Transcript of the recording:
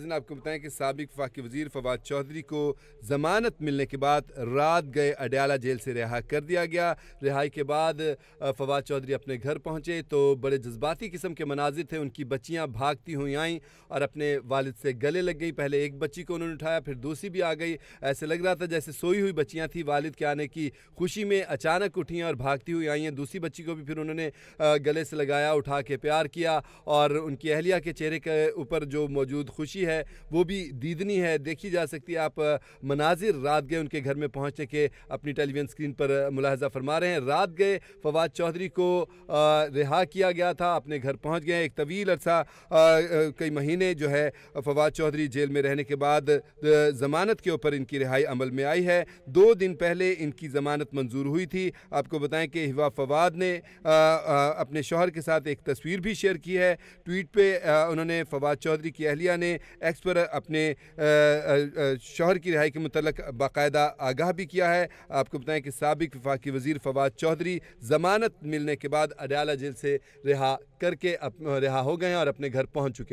आपको बताएं कि सबक वफाक वजीर फवाद चौधरी को ज़मानत मिलने के बाद रात गए अडयाला जेल से रिहा कर दिया गया रिहाई के बाद फवाद चौधरी अपने घर पहुंचे तो बड़े जज्बाती किस्म के मनाजिर थे उनकी बच्चियां भागती हुई आईं और अपने वालिद से गले लग गई पहले एक बच्ची को उन्होंने उठाया फिर दूसरी भी आ गई ऐसे लग रहा था जैसे सोई हुई बच्चियाँ थी वालद के आने की खुशी में अचानक उठी और भागती हुई आई हैं दूसरी बच्ची को भी फिर उन्होंने गले से लगाया उठा के प्यार किया और उनकी अहलिया के चेहरे के ऊपर जो मौजूद खुशी बच्ची है वो भी दीदनी है देखी जा सकती है आप मनाजिर रात गए उनके घर में पहुँचने के अपनी टेलीविज़न स्क्रीन पर मुलाहजा फरमा रहे हैं रात गए फवाद चौधरी को रिहा किया गया था अपने घर पहुँच गए एक तवील अरसा कई महीने जो है फवाद चौधरी जेल में रहने के बाद ज़मानत के ऊपर इनकी रिहाई अमल में आई है दो दिन पहले इनकी ज़मानत मंजूर हुई थी आपको बताएं कि हिवा फवाद ने आ, आ, अपने शोहर के साथ एक तस्वीर भी शेयर की है ट्वीट पे आ, उन्होंने फवाद चौधरी की अहलिया ने एक्स पर अपने शोहर की रिहाई के मतलब बाकायदा आगाह भी किया है आपको बताएं कि सबक वफाकी वजीर फवाद चौधरी ज़मानत मिलने के बाद अडयाला जेल से रिहा करके रिहा हो गए हैं और अपने घर पहुँच चुके हैं